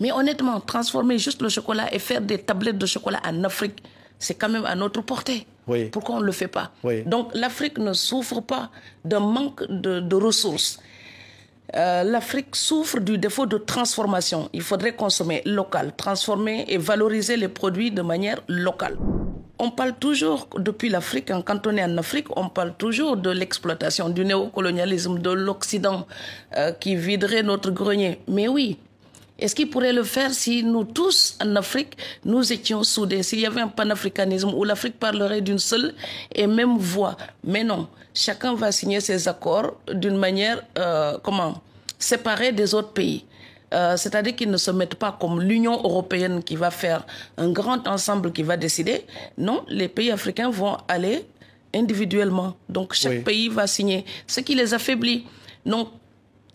Mais honnêtement, transformer juste le chocolat et faire des tablettes de chocolat en Afrique, c'est quand même à notre portée. Pourquoi on ne le fait pas Donc l'Afrique ne souffre pas d'un manque de, ressources. Euh, L'Afrique souffre du défaut de transformation. Il faudrait consommer local, transformer et valoriser les produits de manière locale. On parle toujours, depuis l'Afrique, hein, quand on est en Afrique, on parle toujours de l'exploitation, du néocolonialisme, de l'Occident euh, qui viderait notre grenier. Mais oui, est-ce qu'il pourrait le faire si nous tous, en Afrique, nous étions soudés, s'il y avait un panafricanisme où l'Afrique parlerait d'une seule et même voix Mais non, chacun va signer ses accords d'une manière, euh, comment, séparée des autres pays. Euh, c'est-à-dire qu'ils ne se mettent pas comme l'Union européenne qui va faire un grand ensemble qui va décider. Non, les pays africains vont aller individuellement. Donc chaque pays va signer, ce qui les affaiblit. Donc,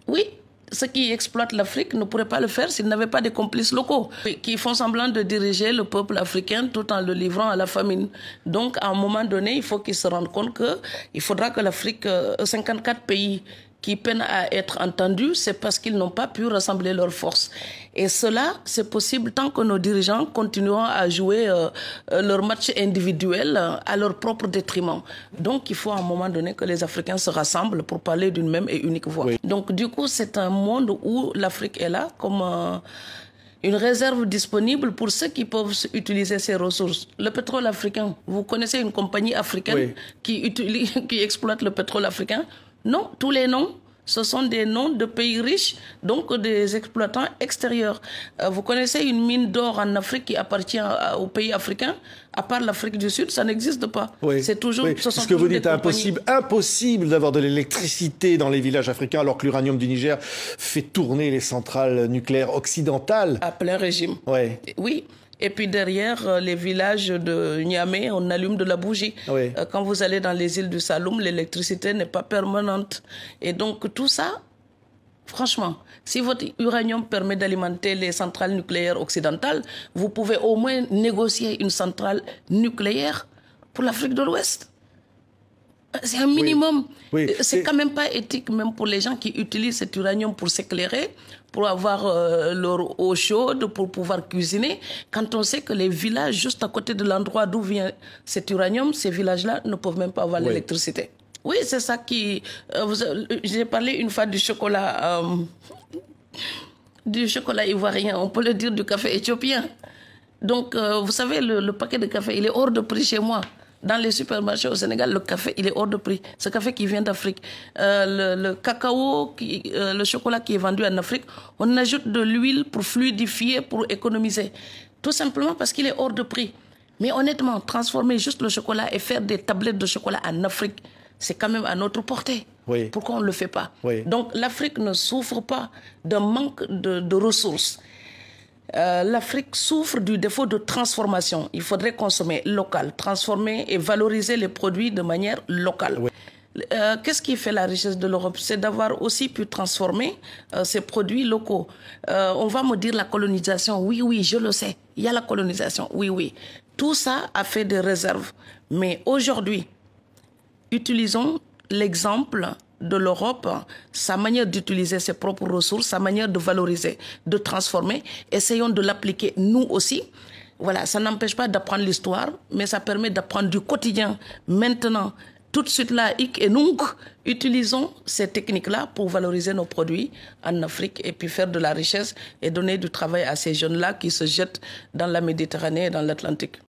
oui, ceux qui exploitent l'Afrique ne pourraient pas le faire s'ils n'avaient pas des complices locaux qui font semblant de diriger le peuple africain tout en le livrant à la famine. Donc, à un moment donné, il faut qu'ils se rendent compte qu'il faudra que l'Afrique, 54 euh, pays qui peinent à être entendus, c'est parce qu'ils n'ont pas pu rassembler leurs forces. Et cela, c'est possible tant que nos dirigeants continueront à jouer euh, euh, leur match individuel euh, à leur propre détriment. Donc, il faut à un moment donné que les Africains se rassemblent pour parler d'une même et unique voix. Donc, du coup, c'est un monde où l'Afrique est là comme... une réserve disponible pour ceux qui peuvent utiliser ces ressources. Le pétrole africain, vous connaissez une compagnie africaine qui, qui exploite le pétrole africain non, tous les noms, ce sont des noms de pays riches, donc des exploitants extérieurs. Euh, vous connaissez une mine d'or en Afrique qui appartient aux pays africains à part l'Afrique du Sud, ça n'existe pas. c'est toujours. Oui. Ce, que vous dites, impossible, impossible d'avoir de l'électricité dans les villages africains, alors que l'uranium du Niger fait tourner les centrales nucléaires occidentales. À plein régime. oui. – Oui. Et puis derrière euh, les villages de Niamey, on allume de la bougie. Euh, quand vous allez dans les îles du Saloum, l'électricité n'est pas permanente. Et donc tout ça, franchement, si votre uranium permet d'alimenter les centrales nucléaires occidentales, vous pouvez au moins négocier une centrale nucléaire pour l'Afrique de l'Ouest. C'est un minimum. C'est quand même pas éthique, même pour les gens qui utilisent cet uranium pour s'éclairer, pour avoir euh, leur eau chaude, pour pouvoir cuisiner. Quand on sait que les villages juste à côté de l'endroit d'où vient cet uranium, ces villages-là ne peuvent même pas avoir l'électricité. Oui, c'est ça qui. Euh, euh, j'ai parlé une fois du chocolat. du chocolat ivoirien, on peut le dire du café éthiopien. Donc, vous savez, le paquet de café, il est hors de prix chez moi. Dans les supermarchés au Sénégal, le café, il est hors de prix. Ce café qui vient d'Afrique, euh, le, cacao, euh, le chocolat qui est vendu en Afrique, on ajoute de l'huile pour fluidifier, pour économiser. Tout simplement parce qu'il est hors de prix. Mais honnêtement, transformer juste le chocolat et faire des tablettes de chocolat en Afrique, c'est quand même à notre portée. Pourquoi on ne le fait pas Donc l'Afrique ne souffre pas d'un manque de ressources. Euh, l'Afrique souffre du défaut de transformation. Il faudrait consommer local, transformer et valoriser les produits de manière locale. Euh, qu'est-ce qui fait la richesse de l'Europe C'est d'avoir aussi pu transformer euh, ces produits locaux. on va me dire la colonisation. Oui, oui, je le sais. Il y a la colonisation. Oui, oui. Tout ça a fait des réserves. Mais aujourd'hui, utilisons l'exemple de l'Europe, sa manière d'utiliser ses propres ressources, sa manière de valoriser, de transformer, essayons de l'appliquer nous aussi. Voilà, ça n'empêche pas d'apprendre l'histoire, mais ça permet d'apprendre du quotidien, maintenant, tout de suite là, et donc, utilisons ces techniques-là pour valoriser nos produits en Afrique et puis faire de la richesse et donner du travail à ces jeunes-là qui se jettent dans la Méditerranée et dans l'Atlantique.